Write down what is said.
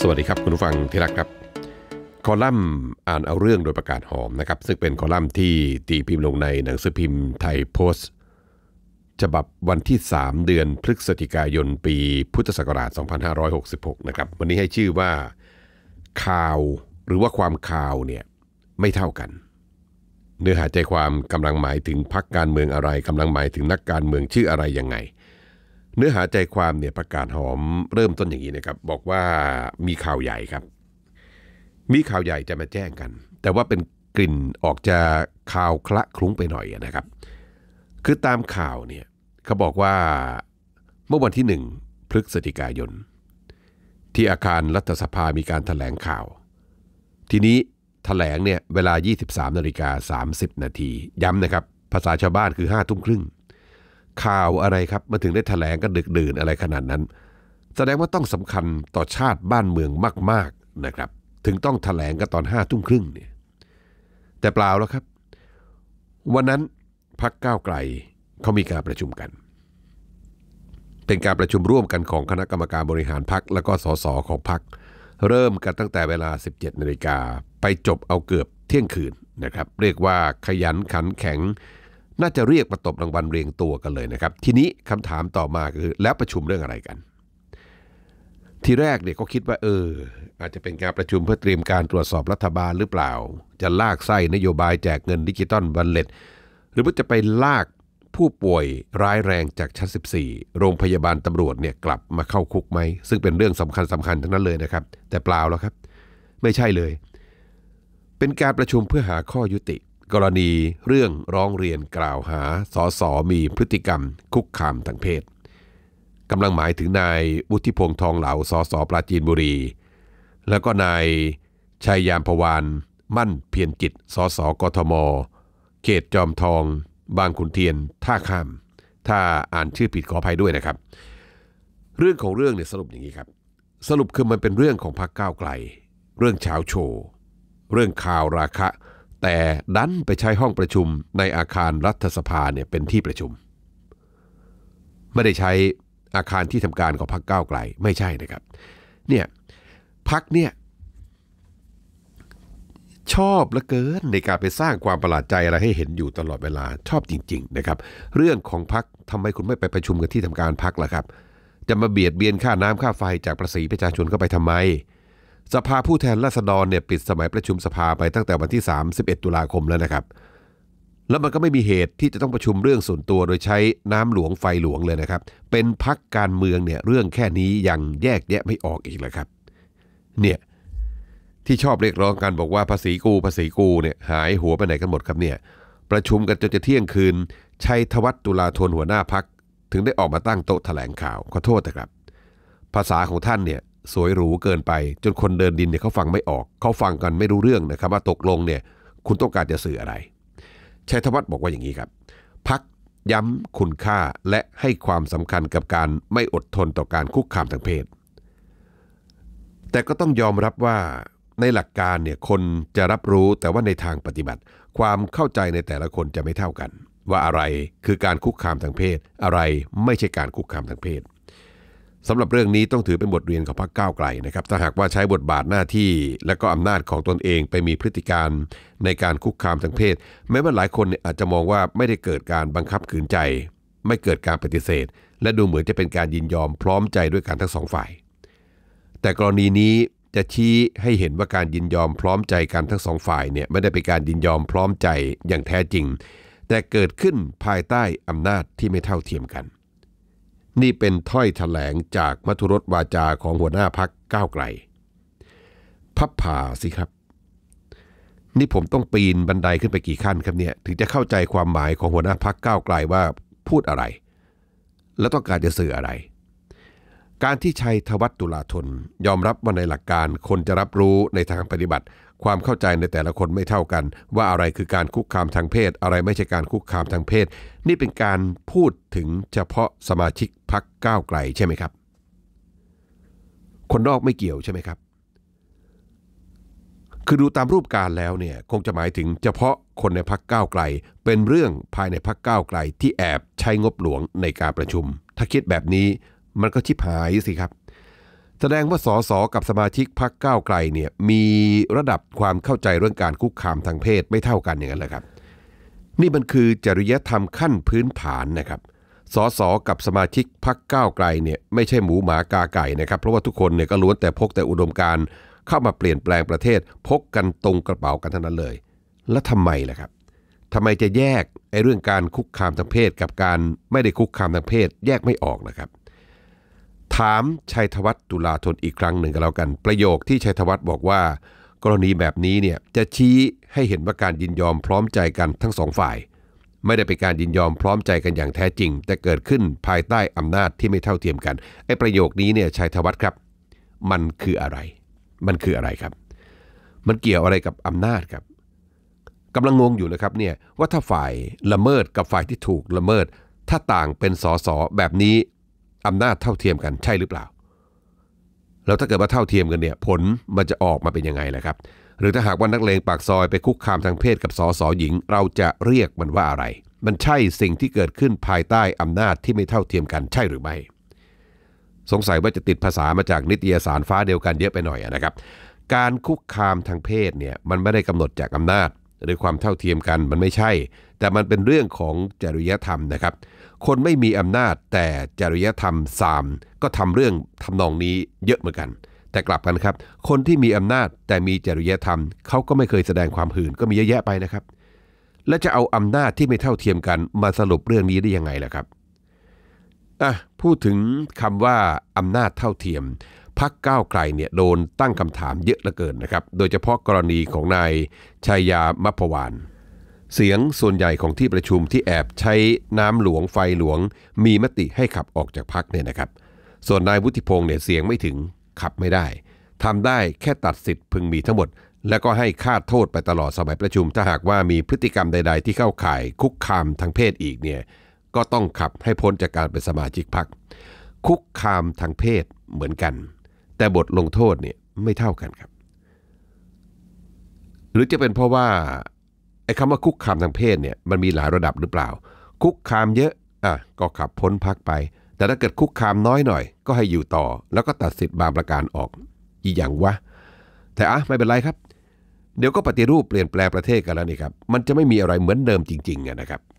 สวัสดีครับ คุณผู้ฟัง ที่รักครับ คอลัมน์อ่านเอาเรื่องโดยประกาศหอมนะครับซึ่งเป็นคอลัมน์ที่ตีพิมพ์ลงในหนังสือพิมพ์ไทยโพสต์ฉบับวันที่ 3 เดือนพฤศจิกายน ปีพุทธศักราช 2566 นะครับวันนี้ให้ชื่อว่าข่าวหรือว่าความข่าวเนี่ย ไม่เท่ากัน เนื้อหาใจความกำลังหมายถึงพักการเมืองอะไรกำลังหมายถึงนักการเมืองชื่ออะไรยังไงเนื้อหาใจความเนี่ยประกาศหอมเริ่มต้นอย่างนี้นะครับบอกว่ามีข่าวใหญ่ครับ มีข่าวใหญ่จะมาแจ้งกัน แต่ว่าเป็นกลิ่นออกจะข่าวคละคลุ้งไปหน่อยนะครับ คือตามข่าวเนี่ยเขาบอกว่าเมื่อวันที่หนึ่งพฤศจิกายน ที่อาคารรัฐสภา มีการถแถลงข่าว ทีนี้ถแถลงเนี่ยเวลา 23นาฬิกา30นาทีย้ำนะครับภาษาชาวบ้านคือ5ทุ่มครึ่งข่าวอะไรครับมาถึงได้ถแถลงกันดึกดื่นอะไรขนาดนั้น แสดงว่าต้องสำคัญต่อชาติบ้านเมืองมากๆนะครับ ถึงต้องถแถลงกันตอนห้าทุ่มครึ่งเนี่ยแต่เปล่าแล้วครับ วันนั้นพักก้าวไกลเขามีการประชุมกัน เป็นการประชุมร่วมกันของคณะกรรมการบริหารพักและก็สสของพัก เริ่มกันตั้งแต่เวลา 17นาฬิกาไปจบเอาเกือบเที่ยงคืนนะครับเรียกว่าขยันขันแข็งน่าจะเรียกประตบรางวัลเรียงตัวกันเลยนะครับ ทีนี้คำถามต่อมาคือ แล้วประชุมเรื่องอะไรกัน ทีแรกเนี่ยก็คิดว่า เออ อาจจะเป็นการประชุมเพื่อเตรียมการตรวจสอบรัฐบาลหรือเปล่า จะลากไส้นโยบายแจกเงินดิจิตอลบัลเลตหรือว่าจะไปลากผู้ป่วยร้ายแรงจากชั้น14 โรงพยาบาลตำรวจเนี่ยกลับมาเข้าคุกไหมซึ่งเป็นเรื่องสำคัญสำคัญทั้งนั้นเลยนะครับ แต่เปล่าแล้วครับ ไม่ใช่เลย เป็นการประชุมเพื่อหาข้อยุติกรณีเรื่องร้องเรียนกล่าวหาสสมีพฤติกรรมคุกคามทางเพศกำลังหมายถึงนายวุฒิพงษ์ทองเหลาสสปราจีนบุรี แล้วก็นายชัยยามพวาน มั่นเพียรจิตสสกทมเขตจอมทองบางขุนเทียน ท่าข้าม ถ้าอ่านชื่อผิดขออภัยด้วยนะครับ เรื่องของเรื่องเนี่ยสรุปอย่างนี้ครับ สรุปคือมันเป็นเรื่องของพรรคก้าวไกล เรื่องเช้าโชว์เรื่องข่าวราคาแต่ดันไปใช้ห้องประชุมในอาคารรัฐสภาเนี่ยเป็นที่ประชุม ไม่ได้ใช้อาคารที่ทำการของพรรคก้าวไกลไม่ใช่นะครับเนี่ยพรรคเนี่ยชอบละเกินในการไปสร้างความประหลาดใจอะไรให้เห็นอยู่ตลอดเวลาชอบจริงๆนะครับเรื่องของพักทำไมคุณไม่ไปประชุมกันที่ทำการพักล่ะครับจะมาเบียดเบียนค่าน้ำค่าไฟจากภาษีประชาชนเข้าไปทำไมสภาผู้แทนราษฎรเนี่ยปิดสมัยประชุมสภาไปตั้งแต่วันที่ 31 ตุลาคมแล้วนะครับ แล้วมันก็ไม่มีเหตุที่จะต้องประชุมเรื่องส่วนตัวโดยใช้น้ำหลวงไฟหลวงเลยนะครับ เป็นพักการเมืองเนี่ยเรื่องแค่นี้ยังแยกแยะไม่ออกอีกแลวครับเนี่ยที่ชอบเรียกร้องกันบอกว่าภาษีกูภาษีกูเนี่ยหายหัวไปไหนกันหมดครับเนี่ยประชุมกันจนจะเที่ยงคืนชัยธวัฒน์ตุลาธนหัวหน้าพักถึงได้ออกมาตั้งโต๊ะแถลงข่าวขอโทษนะครับ ภาษาของท่านเนี่ยสวยหรูเกินไปจนคนเดินดินเนี่ยเขาฟังไม่ออกเขาฟังกันไม่รู้เรื่องนะครับ ว่าตกลงเนี่ยคุณต้องการจะสื่ออะไรชัยธวัฒน์บอกว่าอย่างนี้ครับพักย้ำคุณค่าและให้ความสำคัญกับการไม่อดทนต่อการคุกคามทางเพศ แต่ก็ต้องยอมรับว่าในหลักการเนี่ยคนจะรับรู้แต่ว่าในทางปฏิบัติ ความเข้าใจในแต่ละคนจะไม่เท่ากัน ว่าอะไรคือการคุกคามทางเพศอะไรไม่ใช่การคุกคามทางเพศสำหรับเรื่องนี้ต้องถือเป็นบทเรียนของพรรคก้าวไกลนะครับถ้าหากว่าใช้บทบาทหน้าที่ และก็อำนาจของตนเองไปมีพฤติการในการคุกคามทางเพศแม้ว่าหลายคนอาจจะมองว่าไม่ได้เกิดการบังคับขืนใจ ไม่เกิดการปฏิเสธ และดูเหมือนจะเป็นการยินยอมพร้อมใจด้วยกันทั้งสองฝ่าย แต่กรณีนี้จะชี้ให้เห็นว่าการยินยอมพร้อมใจกันทั้งสองฝ่ายเนี่ยไม่ได้เป็นการยินยอมพร้อมใจอย่างแท้จริง แต่เกิดขึ้นภายใต้อำนาจที่ไม่เท่าเทียมกันนี่เป็นถ้อยถแถลงจากมัทุรสวาจาของหัวหน้าพักก้าวไกล พับผ่าสิครับ นี่ผมต้องปีนบันไดขึ้นไปกี่ขั้นครับเนี่ยถึงจะเข้าใจความหมายของหัวหน้าพักก้าวไกลว่าพูดอะไร และต้องการจะสื่ออะไร การที่ชัยทวัตตุลาธนยอมรับว่าในหลักการคนจะรับรู้ในทางปฏิบัติความเข้าใจในแต่ละคนไม่เท่ากัน ว่าอะไรคือการคุกคามทางเพศอะไรไม่ใช่การคุกคามทางเพศ นี่เป็นการพูดถึงเฉพาะสมาชิกพักก้าวไกลใช่ไหมครับ คนนอกไม่เกี่ยวใช่ไหมครับ คือดูตามรูปการแล้วเนี่ยคงจะหมายถึงเฉพาะคนในพักก้าวไกล เป็นเรื่องภายในพักก้าวไกลที่แอบใช้งบหลวงในการประชุม ถ้าคิดแบบนี้มันก็ชิบหายสิครับแสดงว่าสสกับสมาชิกพักก้าวไกลเนี่ยมีระดับความเข้าใจเรื่องการคุกคามทางเพศไม่เท่ากันอย่างนั้นเหละครับ นี่มันคือจริยธรรมขั้นพื้นฐานนะครับสสกับสมาชิกพักก้าวไกลเนี่ยไม่ใช่หมูหมากาไก่นะครับเพราะว่าทุกคนเนี่ยก็ล้วนแต่พกแต่อุดมการเข้ามาเปลี่ยนแปลงประเทศพกกันตรงกระเป๋ากันทั้งนั้นเลย แล้วทาไมล่ะครับทำไมจะแยกไอ้เรื่องการคุกคามทางเพศ กับการไม่ได้คุกคามทางเพศแยกไม่ออกนะครับถามชัยธวัฒน์ตุลาธนอีกครั้งหนึ่งกนแล้วกันประโยคที่ชัยธวัฒน์บอกว่า กรณีแบบนี้เนี่ยจะชี้ให้เห็นว่าการยินยอมพร้อมใจกันทั้งสองฝ่าย ไม่ได้เป็นการยินยอมพร้อมใจกันอย่างแท้จริง แต่เกิดขึ้นภายใต้อำนาจที่ไม่เท่าเทียมกันไอ้ประโยคนี้เนี่ยชัยธวัฒน์ครับ มันคืออะไร มันคืออะไรครับ มันเกี่ยวอะไรกับอำนาจครับกำลังงงอยู่นะครับเนี่ยว่าถ้าฝ่ายละเมิดกับฝ่ายที่ถูกละเมิด ถ้าต่างเป็นสอสอแบบนี้อำนาจเท่าเทียมกันใช่หรือเปล่า แล้วถ้าเกิดว่าเท่าเทียมกันเนี่ยผลมันจะออกมาเป็นยังไงล่ะครับหรือถ้าหากว่านักเลงปากซอยไปคุกคามทางเพศกับสอสอหญิง เราจะเรียกมันว่าอะไร มันใช่สิ่งที่เกิดขึ้นภายใต้อำนาจที่ไม่เท่าเทียมกันใช่หรือไม่ สงสัยว่าจะติดภาษามาจากนิตยสารฟ้าเดียวกันเยอะไปหน่อยนะครับการคุกคามทางเพศเนี่ยมันไม่ได้กำหนดจากอำนาจ หรือความเท่าเทียมกันมันไม่ใช่แต่มันเป็นเรื่องของจริยธรรมนะครับ คนไม่มีอำนาจแต่จริยธรรมสามก็ทำเรื่องทำนองนี้เยอะเหมือนกัน แต่กลับกันครับ คนที่มีอำนาจแต่มีจริยธรรมเขาก็ไม่เคยแสดงความหื่นก็มีเยอะแยะไปนะครับ และจะเอาอำนาจที่ไม่เท่าเทียมกันมาสรุปเรื่องนี้ได้ยังไงล่ะครับอ่ะพูดถึงคำว่าอำนาจเท่าเทียมพักก้าวไกลเนี่ยโดนตั้งคำถามเยอะเหลือเกินนะครับโดยเฉพาะกรณีของนายชายามัพวานเสียงส่วนใหญ่ของที่ประชุมที่แอบใช้น้ำหลวงไฟหลวง มีมติให้ขับออกจากพักเนี่ยนะครับ ส่วนนายวุฒิพงศ์เนี่ยเสียงไม่ถึงขับไม่ได้ทำได้แค่ตัดสิทธิ์พึงมีทั้งหมด และก็ให้ค่าโทษไปตลอดสมัยประชุม ถ้าหากว่ามีพฤติกรรมใดๆ ที่เข้าข่าย คุกคามทางเพศอีกเนี่ย ก็ต้องขับให้พ้นจากการเป็นสมาชิกพรรคคุกคามทางเพศเหมือนกัน แต่บทลงโทษเนี่ยไม่เท่ากันครับ หรือจะเป็นเพราะว่าไอ้คำว่าคุกคามทางเพศเนี่ยมันมีหลายระดับหรือเปล่า คุกคามเยอะอ่ะก็ขับพ้นพักไป แต่ถ้าเกิดคุกคามน้อยหน่อยก็ให้อยู่ต่อ แล้วก็ตัดสิทธิ์บางประการออก อีอย่างวะ แต่อ่ะไม่เป็นไรครับ เดี๋ยวก็ปฏิรูปเปลี่ยนแปลงประเทศกันแล้วนี่ครับมันจะไม่มีอะไรเหมือนเดิมจริงๆนะครับ